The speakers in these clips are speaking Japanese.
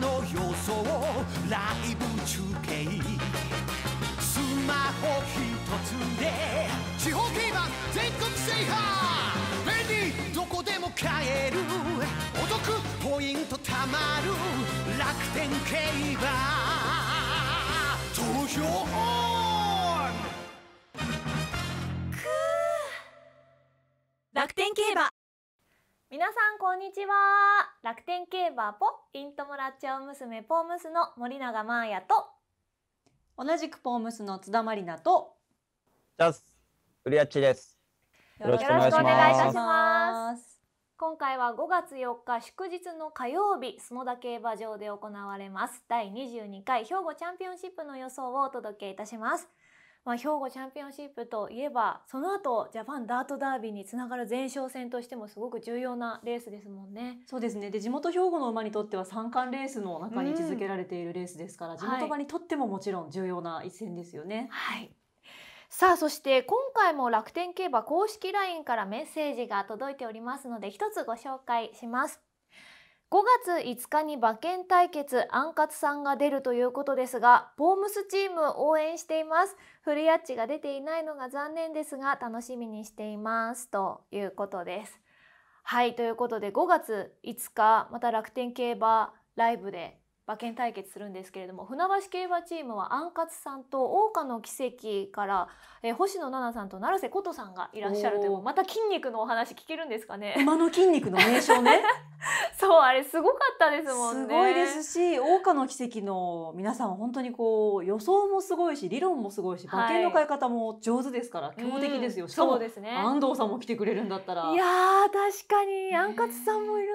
の様相ライブ中継スマホ一つで地方競馬全国制覇便利どこでも買えるお得ポイントたまる楽天競馬投票楽天競馬皆さんこんにちは楽天競馬ポイントもらっちゃう娘ポームスの森永真彩と同じくポームスの津田まりなとジャスウリアッチですよろしくお願いします今回は5月4日祝日の火曜日園田競馬場で行われます第22回兵庫チャンピオンシップの予想をお届けいたしますまあ、兵庫チャンピオンシップといえばその後ジャパンダートダービーにつながる前哨戦としてもすごく重要なレースですもんね。そうですねで地元兵庫の馬にとっては三冠レースの中に位置づけられているレースですから、うん、地元馬にとってももちろん重要な一戦ですよね。はい、さあそして今回も楽天競馬公式 LINE からメッセージが届いておりますので一つご紹介します。5月5日に馬券対決アンカツさんが出るということですがボームスチーム応援していますフルヤッチが出ていないのが残念ですが楽しみにしていますということですはいということで5月5日また楽天競馬ライブで馬券対決するんですけれども船橋競馬チームはアンカツさんと桜花の奇跡から、えー、星野奈々さんと成瀬琴さんがいらっしゃるというまた筋肉のお話聞けるんですかね馬の筋肉の名称ね そうあれすごかったですもんねすごいですし桜花の奇跡の皆さん本当にこう予想もすごいし理論もすごいし馬券の買い方も上手ですから、はい、強敵ですよ、うん、しかも、ね、安藤さんも来てくれるんだったらいや確かにアンカツさんもいる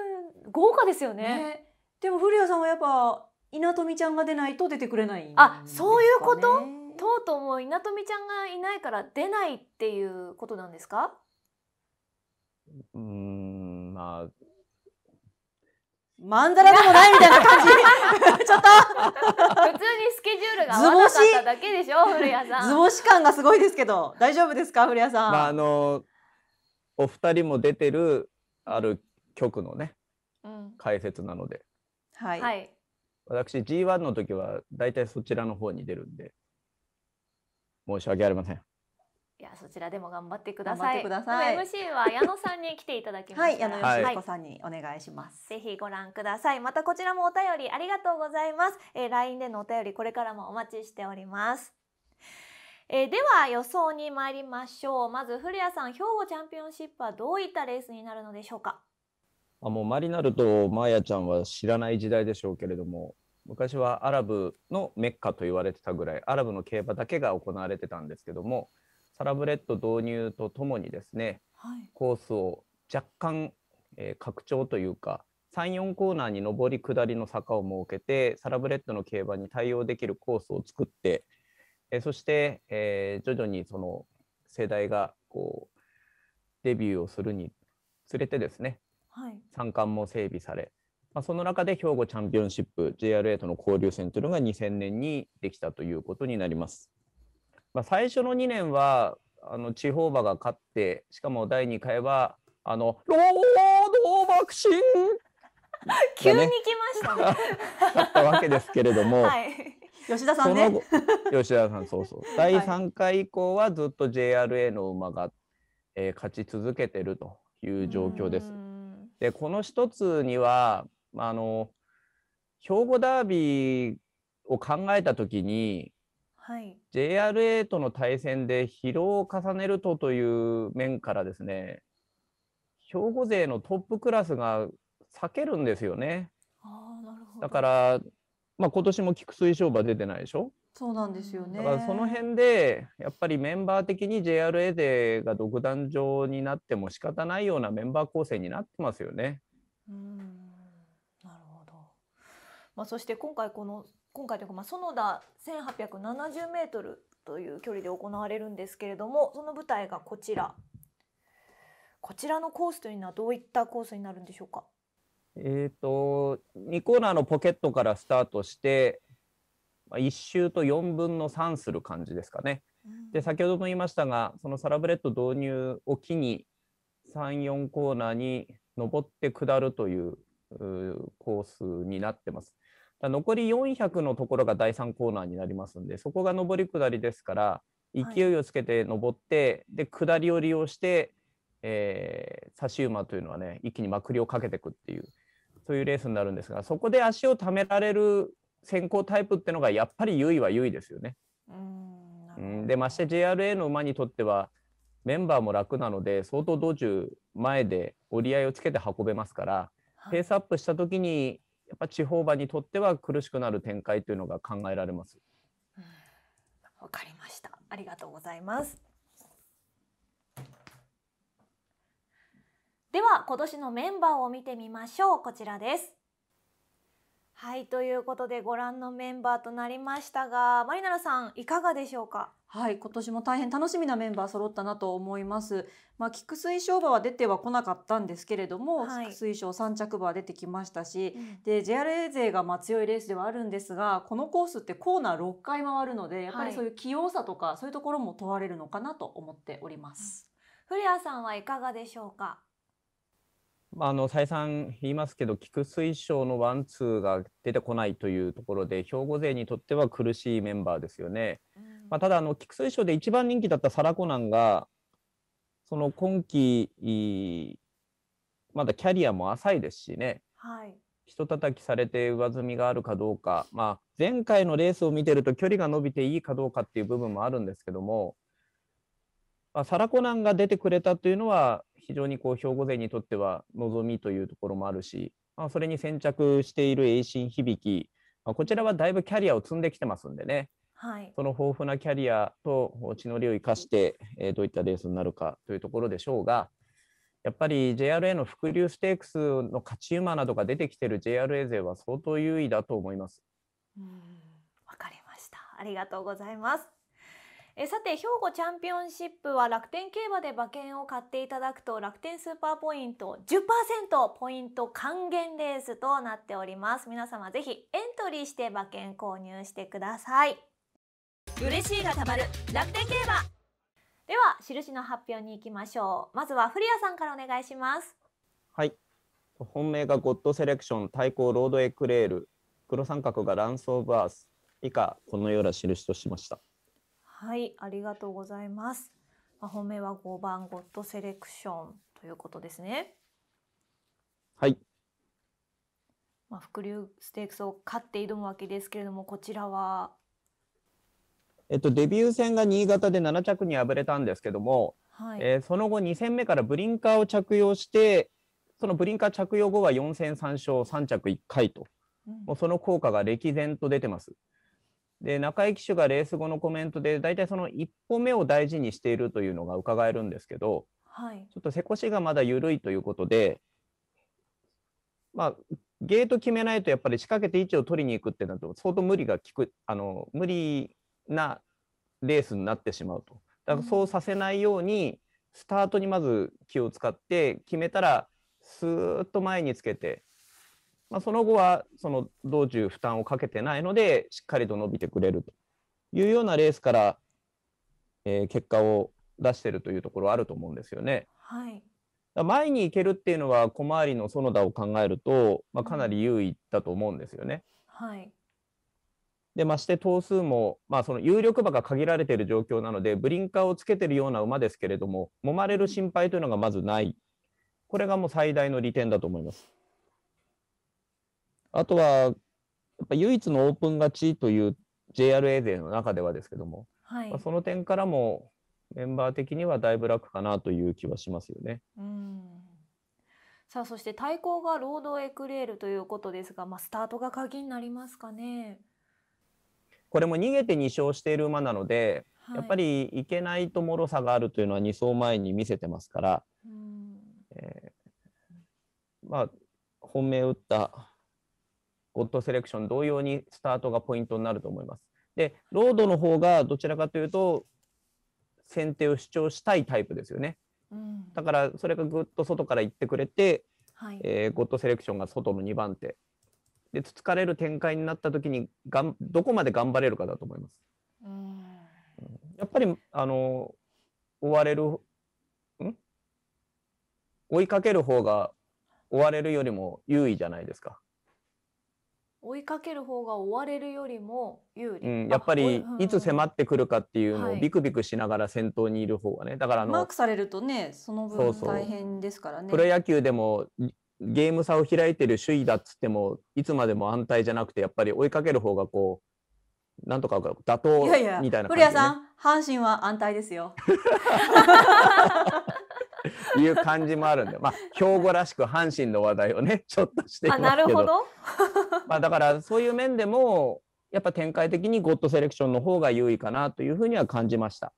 豪華ですよねねでも古谷さんはやっぱ稲富ちゃんが出ないと出てくれない、ね、あそういうこととうとうもう稲富ちゃんがいないから出ないっていうことなんですかうんまあまんざらでもないみたいな感じ。ちょっと普通にスケジュールが合わなかっただけでしょ、古谷さん。図星感がすごいですけど、大丈夫ですか、古谷さん。まああのお二人も出てるある曲のね、うん、解説なので。はい、はい、私 G1 の時はだいたいそちらの方に出るんで申し訳ありませんいやそちらでも頑張ってください。さい MC は矢野さんに来ていただきましはい、矢野義彦さんにお願いします、はい、ぜひご覧ください。またこちらもお便りありがとうございます。えー、LINE でのお便りこれからもお待ちしております。えー、では予想に参りましょう。まず古谷さん、兵庫チャンピオンシップはどういったレースになるのでしょうか。あもうマリナルとマーヤちゃんは知らない時代でしょうけれども昔はアラブのメッカと言われてたぐらいアラブの競馬だけが行われてたんですけどもサラブレッド導入とともにですね、はい、コースを若干、えー、拡張というか34コーナーに上り下りの坂を設けてサラブレッドの競馬に対応できるコースを作って、えー、そして、えー、徐々にその世代がこうデビューをするにつれてですね三冠も整備され、まあ、その中で兵庫チャンピオンシップ JRA との交流戦というのが2000年にできたということになります。まあ、最初の2年はあの地方馬が勝ってしかも第2回はあの「ロード爆心 」急に来ましたね だったわけですけれども、はい、吉田さんね吉田さんそうそう 第3回以降はずっと JRA の馬が、えー、勝ち続けてるという状況です。でこの一つにはあの兵庫ダービーを考えた時に、はい、JRA との対戦で疲労を重ねるとという面からですね兵庫勢のトップクラスが避けるんですよね。あなるほどだから、まあ、今年も菊水商馬出てないでしょうそうなんですよねだからその辺でやっぱりメンバー的に JRA 勢が独壇場になっても仕方ないようなメンバー構成になってますよね。うんなるほど、まあ、そして今回この今回というか、まあ、園田1870メートルという距離で行われるんですけれどもその舞台がこちらこちらのコースというのはどういったコースになるんでしょうかえーと、と2コーナーのポケットからスタートして、まあ、1周と4分の3する感じですかね。で先ほども言いましたがそのサラブレッド導入を機に34コーナーに上って下るというコースになってます。残り400のところが第3コーナーになりますのでそこが上り下りですから勢いをつけて上って、はい、で下りを利用して、えー、差し馬というのはね一気にまくりをかけていくっていうそういうレースになるんですがそこで足をためられる先行タイプってのがやっぱり優位は優位ですよね。うんでまして JRA の馬にとってはメンバーも楽なので相当道中前で折り合いをつけて運べますから、ペースアップした時にやっぱ地方馬にとっては苦しくなる展開というのが考えられます。わかりました。ありがとうございます。では今年のメンバーを見てみましょう。こちらです。はいということでご覧のメンバーとなりましたがマリナラさんいかがでしょうかはい今年も大変楽しみなメンバー揃ったなと思います。まあ、菊水賞馬は出てはこなかったんですけれども、はい、菊水賞三着馬は出てきましたし、うん、で JRA 勢がまあ強いレースではあるんですがこのコースってコーナー6回回るのでやっぱりそういう器用さとか、はい、そういうところも問われるのかなと思っております。うん、フアさんはいかがでしょうかあの再三言いますけど、菊水賞のワン、ツーが出てこないというところで、兵庫勢にとっては苦しいメンバーですよね。まあ、ただあの、菊水賞で一番人気だったサラ・コナンが、その今季、まだキャリアも浅いですしね、はい、ひとたたきされて上積みがあるかどうか、まあ、前回のレースを見てると、距離が伸びていいかどうかっていう部分もあるんですけども、まあ、サラコナンが出てくれたというのは、非常にこう兵庫勢にとっては望みというところもあるし、まあ、それに先着している栄進響、まあ、こちらはだいぶキャリアを積んできてますんでね、はい、その豊富なキャリアと血のりを生かして、えー、どういったレースになるかというところでしょうが、やっぱり JRA の伏流ステークスの勝ち馬などが出てきている JRA 勢は相当優位だと思います。わかりました。ありがとうございます。えさて兵庫チャンピオンシップは楽天競馬で馬券を買っていただくと楽天スーパーポイント10%ポイント還元レースとなっております皆様ぜひエントリーして馬券購入してください嬉しいがたまる楽天競馬では印の発表に行きましょうまずは古谷さんからお願いしますはい本命がゴッドセレクション対抗ロードエクレール黒三角がランスオブアース以下このような印としましたはい、ありがとうございます。まあ、本命は5番ゴッドセレクションということですね。はい。まあ、伏流ステークスを勝って挑むわけですけれども、こちらはえっと、デビュー戦が新潟で7着に敗れたんですけども、はい、えー、その後2戦目からブリンカーを着用して、そのブリンカー着用後は4戦3勝3着1回と、うん、もうその効果が歴然と出てます。で中井騎手がレース後のコメントで大体その一歩目を大事にしているというのが伺えるんですけど、はい、ちょっと背腰がまだ緩いということで、まあ、ゲート決めないとやっぱり仕掛けて位置を取りに行くってなると相当無理が効くあの無理なレースになってしまうとだからそうさせないように、スタートにまず気を使って決めたらスーッと前につけてまあ、その後はその道中負担をかけてないのでしっかりと伸びてくれるというようなレースから、えー、結果を出してるというところあると思うんですよね。はい、前に行けるっていうのは小回りの園田を考えると、まあ、かなり優位だと思うんですよね。はい、でまして頭数も、まあ、その有力馬が限られている状況なのでブリンカーをつけてるような馬ですけれども揉まれる心配というのがまずないこれがもう最大の利点だと思います。あとは、やっぱ唯一のオープン勝ちという JRA 勢の中ではですけども、はいまあ、その点からもメンバー的にはだいぶ楽かなという気はしますよね。うんさあそして対抗がロードエクレールということですが、まあ、スタートが鍵になりますかね。これも逃げて2勝している馬なので、はい、やっぱりいけないともろさがあるというのは2走前に見せてますから、うんえー、まあ本命打ったゴッドセレクション同様にスタートがポイントになると思います。で、ロードの方がどちらかというと、先手を主張したいタイプですよね。うん、だからそれがぐっと外から行ってくれて、はい、えー、ゴッドセレクションが外の2番手でつつかれる展開になった時にがんどこまで頑張れるかだと思います。うん、やっぱりあの追われるん追いかける方が追われるよりも優位じゃないですか。追いかける方が追われるよりも有利、うん、やっぱりいつ迫ってくるかっていうのをビクビクしながら先頭にいる方がねだからあのマークされるとねその分大変ですからねプロ野球でもゲーム差を開いてる首位だっつってもいつまでも安泰じゃなくてやっぱり追いかける方がこうなんとか妥当みたいな、ね、いやいや古谷さん阪神は安泰ですよ いう感じもあるんで、まあ、兵庫らしく阪神の話題をね ちょっとしていますけどなるほど まあだからそういう面でもやっぱ展開的にゴッドセレクションの方が優位かなというふうには感じました。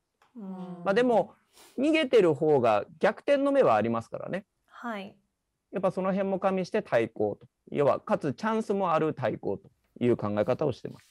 まあ、でも逃げてる方が逆転の目はありますからね。はい、やっぱその辺も加味して対抗と要はかつチャンスもある対抗という考え方をしてます。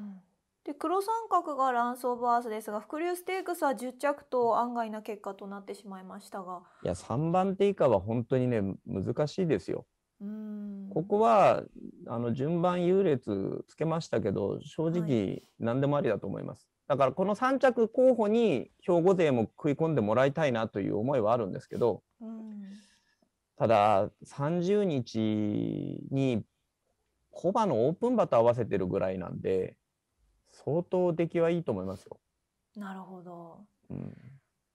うんで黒三角がランス・オブ・アースですが伏流ステークスは10着と案外な結果となってしまいましたがいや3番手以下は本当にね難しいですよ。うんここはあの順番優劣つけましたけど正直何でもありだと思います、はい、だからこの3着候補に兵庫勢も食い込んでもらいたいなという思いはあるんですけどただ30日にコバのオープンバと合わせてるぐらいなんで。相当出来はいいと思いますよ。なるほど。うん、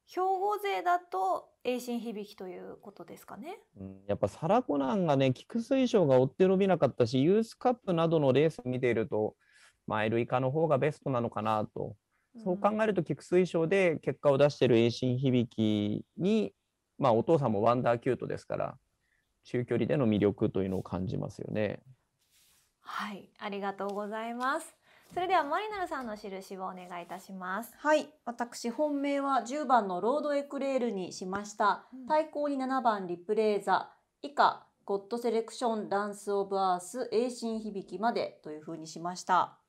兵庫勢だと栄新響ということですかね、うん、やっぱサラコナンがね菊水賞が追って伸びなかったしユースカップなどのレース見ているとマイル以下の方がベストなのかなと、そう考えると菊水賞で結果を出している栄心響に、まあ、お父さんもワンダーキュートですから中距離での魅力というのを感じますよね。はいありがとうございますそれではマリナルさんの印をお願いいたします。はい、私本命は10番のロードエクレールにしました。うん、対抗に7番リプレイザ以下ゴッドセレクションダンスオブアース英新響きまでという風にしました。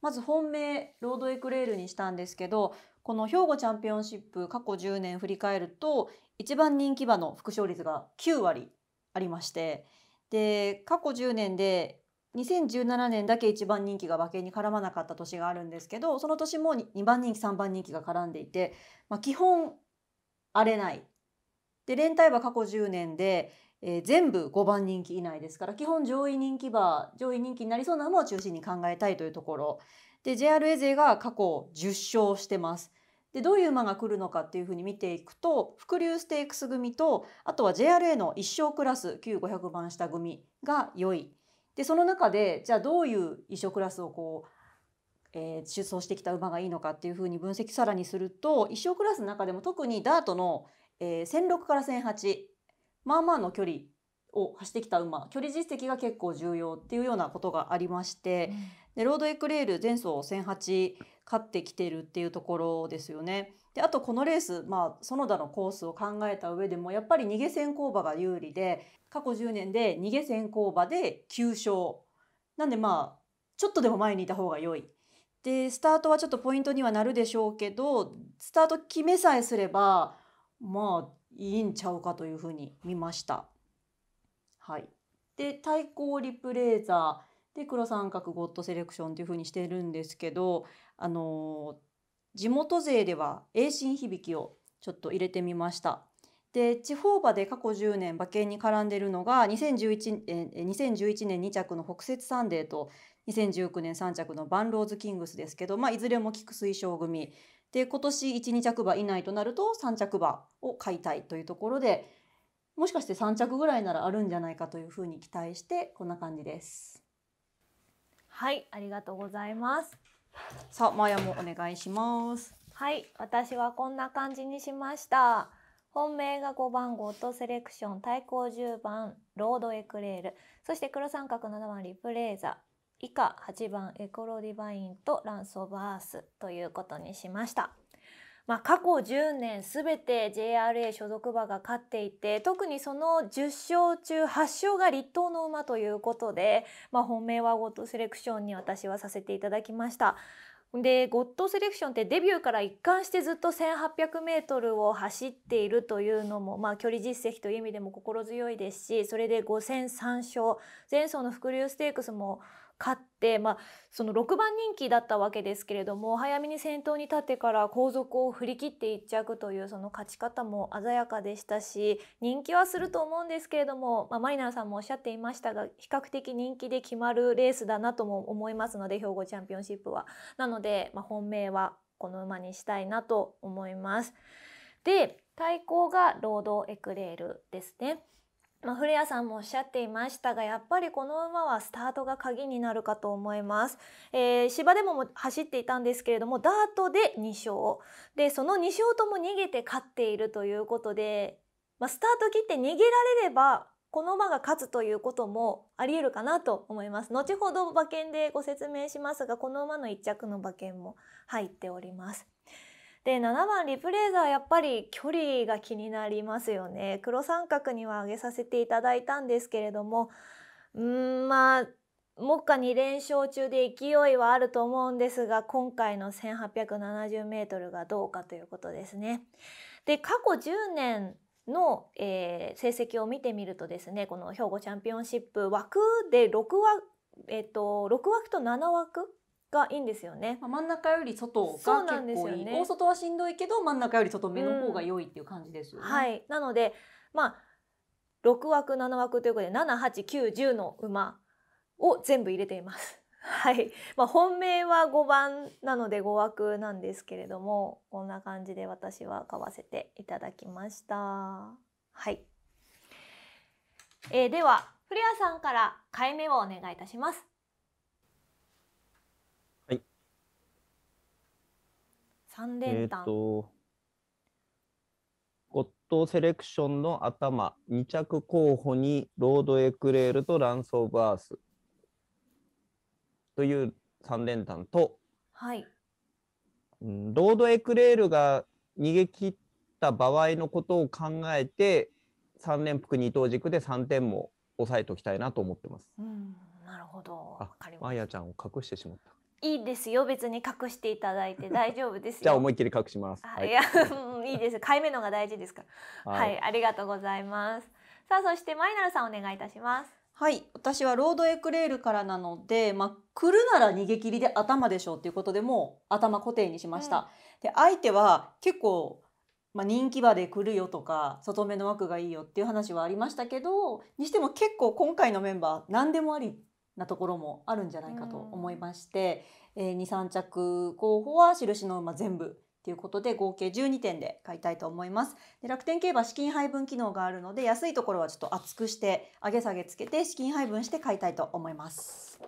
まず本命ロードエクレールにしたんですけど、この兵庫チャンピオンシップ過去10年振り返ると一番人気馬の副勝率が9割ありまして、で過去10年で2017年だけ1番人気が馬券に絡まなかった年があるんですけどその年も2番人気3番人気が絡んでいて、まあ、基本荒れないで連帯馬過去10年で、えー、全部5番人気以内ですから基本上位人気馬上位人気になりそうな馬を中心に考えたいというところで JRA 勢が過去10勝してます。でどういう馬が来るのかっていうふうに見ていくと伏流ステークス組とあとは JRA の1勝クラス9 5 0 0番下組が良い。でその中でじゃあどういう衣装クラスをこう、えー、出走してきた馬がいいのかっていうふうに分析さらにすると衣装クラスの中でも特にダートの、えー、1006から1008まあまあの距離を走ってきた馬距離実績が結構重要っていうようなことがありまして、うん、でロードエクレール前走1008勝ってきてるっていうところですよね。であとこのレース、まあ、園田のコースを考えた上でもやっぱり逃げ先行馬が有利で過去10年で逃げ先行馬で9勝なんでまあちょっとでも前にいた方が良いでスタートはちょっとポイントにはなるでしょうけどスタート決めさえすればまあいいんちゃうかというふうに見ました。はい、で対抗リプレーザーで黒三角ゴッドセレクションというふうにしてるんですけど、あのー、地元勢では栄心響きをちょっと入れてみました。で地方馬で過去10年馬券に絡んでいるのが2011え2011年2着の北摂サンデーと2019年3着のバンローズキングスですけど、まあ、いずれも菊水晶組で今年12着馬以内となると3着馬を買いたいというところでもしかして3着ぐらいならあるんじゃないかというふうに期待してこんな感じです。はいありがとうございます。さあマヤもお願いします。はい私はこんな感じにしました。本命が5番ゴッドセレクション、対抗10番ロードエクレール、そして黒三角7番リプレーザ、以下8番エコロディバインとランソバースということにしました。まあ、過去10年すべて JRA 所属馬が勝っていて特にその10勝中8勝が立冬の馬ということで、まあ、本命はゴッドセレクションに私はさせていただきました。でゴッドセレクションってデビューから一貫してずっと 1,800m を走っているというのも、まあ、距離実績という意味でも心強いですしそれで5戦3勝前走の伏流ステークスも勝って、まあ、その6番人気だったわけですけれども早めに先頭に立ってから後続を振り切って1着というその勝ち方も鮮やかでしたし人気はすると思うんですけれども、まあ、マリナーさんもおっしゃっていましたが比較的人気で決まるレースだなとも思いますので兵庫チャンピオンシップは。なので、まあ、本命はこの馬にしたいなと思います。で対抗がロードエクレールですね。まあ、古谷さんもおっしゃっていましたがやっぱりこの馬はスタートが鍵になるかと思います、えー、芝でも走っていたんですけれどもダートで2勝でその2勝とも逃げて勝っているということで、まあ、スタート切って逃げられればこの馬が勝つということもありえるかなと思います後ほど馬券でご説明しますがこの馬の1着の馬券も入っておりますで7番リプレイザーやっぱり距離が気になりますよね黒三角には上げさせていただいたんですけれどもうんまあ目下2連勝中で勢いはあると思うんですが今回の 1870m がどうかということですね。で過去10年の、えー、成績を見てみるとですねこの兵庫チャンピオンシップ枠で6枠、えっと、6枠と7枠がいいんですよね。まあ、真ん中より外が結構いい、ね、大外はしんどいけど真ん中より外目の方が良いっていう感じですよね。うん、はい、なので、まあ、6枠7枠ということで七八九十の馬を全部入れています。はい、まあ、本命は5番なので5枠なんですけれどもこんな感じで私は買わせていただきました。はい、えー、では古谷さんから買い目をお願いいたします。三連単。えっ、ー、と、ゴッドセレクションの頭、2着候補にロードエクレールとランス・オブ・アースという3連単と、はい、うん、ロードエクレールが逃げ切った場合のことを考えて、3連複2等軸で3点も抑えておきたいなと思ってます。うん、なるほど。あ、まやちゃんを隠してしまった。いいですよ別に隠していただいて 大丈夫ですじゃあ思いっきり隠します。はい、いやいいです。買い目のが大事ですから、はい。はい、ありがとうございます。さあそしてマイナルさんお願いいたします。はい、私はロードエクレールからなので、まあ、来るなら逃げ切りで頭でしょうっていうことでもう頭固定にしました。うん、で相手は結構まあ、人気馬で来るよとか外目の枠がいいよっていう話はありましたけどにしても結構今回のメンバー何でもありっなところもあるんじゃないかと思いまして、うん、えー、23着候補は印の馬全部ということで合計12点で買いたいと思いますで楽天競馬資金配分機能があるので安いところはちょっと厚くして上げ下げつけて資金配分して買いたいと思います。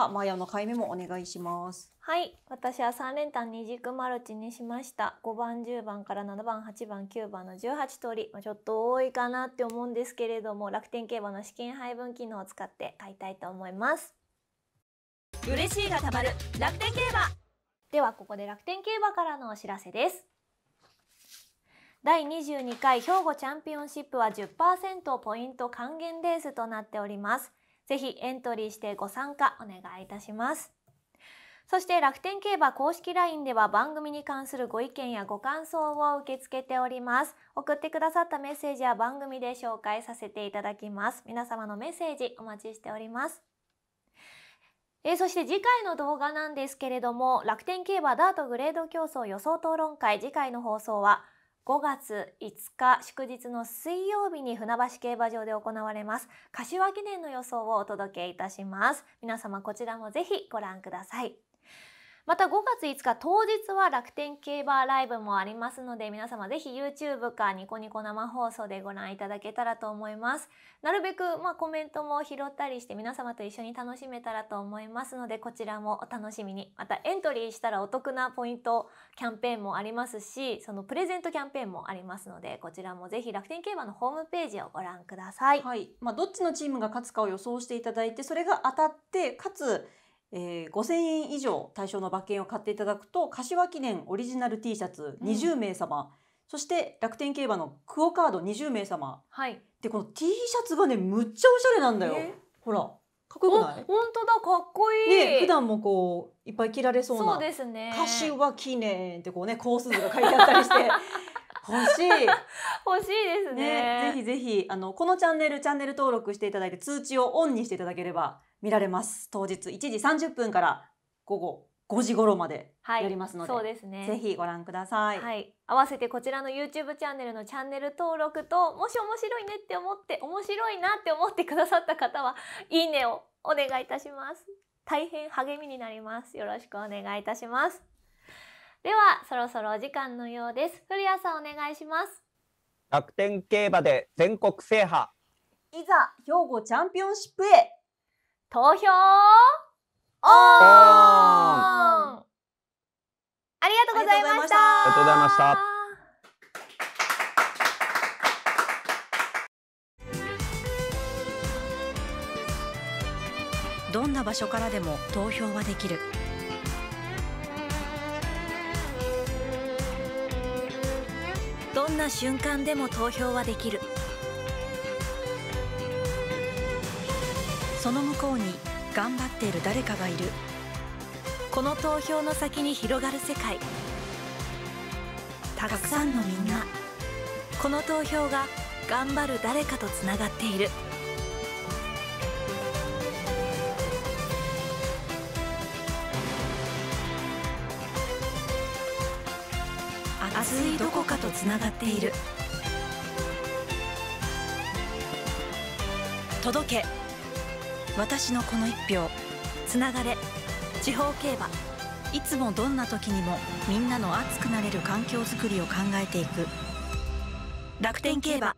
さあ、マヤの回目もお願いします。はい、私は三連単二軸マルチにしました。五番、十番から七番、八番、九番の十八通り、まあ、ちょっと多いかなって思うんですけれども、楽天競馬の資金配分機能を使って買いたいと思います。嬉しいがたまる楽天競馬ではここで楽天競馬からのお知らせです。第22回兵庫チャンピオンシップは10%ポイント還元レースとなっております。ぜひエントリーしてご参加お願いいたします。そして楽天競馬公式 LINE では番組に関するご意見やご感想を受け付けております。送ってくださったメッセージは番組で紹介させていただきます。皆様のメッセージお待ちしております。えー、そして次回の動画なんですけれども楽天競馬ダートグレード競争予想討論会次回の放送は「5月5日祝日の水曜日に船橋競馬場で行われます柏記念の予想をお届けいたします皆様こちらもぜひご覧くださいまた5月5日当日は楽天競馬ライブもありますので皆様ぜひ YouTube かニコニコ生放送でご覧いただけたらと思いますなるべくまあコメントも拾ったりして皆様と一緒に楽しめたらと思いますのでこちらもお楽しみにまたエントリーしたらお得なポイントキャンペーンもありますしそのプレゼントキャンペーンもありますのでこちらもぜひ楽天競馬のホームページをご覧ください、はいまあ、どっちのチームが勝つかを予想していただいてそれが当たってかつえー、5000円以上対象の馬券を買っていただくと、柏記念オリジナル T シャツ20名様、うん、そして楽天競馬のクオカード20名様。はい。で、この T シャツがね、むっちゃおしゃれなんだよ。ほら。かっこよくない本当だ、かっこいい。ね、普段もこう、いっぱい着られそうな。そうですね。柏記念ってこうね、コース図が書いてあったりして。欲しい 欲しいですね、ね、ぜひぜひあのこのチャンネルチャンネル登録していただいて通知をオンにしていただければ見られます当日1時30分から午後5時頃までやりますのではい、そうですね、ぜひご覧ください、はい、合わせてこちらの YouTube チャンネルのチャンネル登録ともし面白いねって思って面白いなって思ってくださった方はいいねをお願いいたします大変励みになりますよろしくお願いいたしますではそろそろお時間のようです古谷さんお願いします楽天競馬で全国制覇いざ兵庫チャンピオンシップへ投票ありがとうございましたありがとうございましたどんな場所からでも投票はできる。どんな瞬間でも投票はできるその向こうに頑張っている誰かがいるこの投票の先に広がる世界たくさんのみんなこの投票が頑張る誰かとつながっている。いどこかとつながっている届け私のこの一票つながれ地方競馬いつもどんな時にもみんなの熱くなれる環境づくりを考えていく楽天競馬